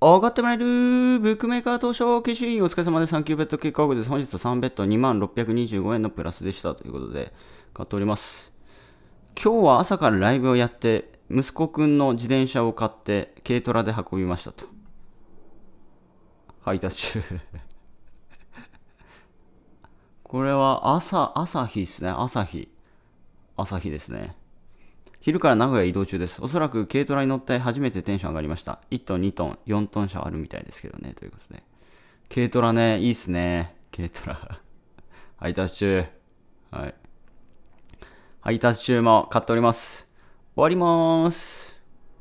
上がってもらえるブックメーカー投資を消しお疲れ様です。サンキューベッド結果オーです。本日は3ベッド2625円のプラスでしたということで買っております。今日は朝からライブをやって、息子くんの自転車を買って軽トラで運びましたと。配達中これは朝、朝日ですね。朝日。朝日ですね。昼から名古屋移動中です。おそらく軽トラに乗って初めてテンション上がりました。1トン、2トン、4トン車あるみたいですけどね。ということで。軽トラね、いいっすね。軽トラ。配達中。はい。配達中も買っております。終わりまーす。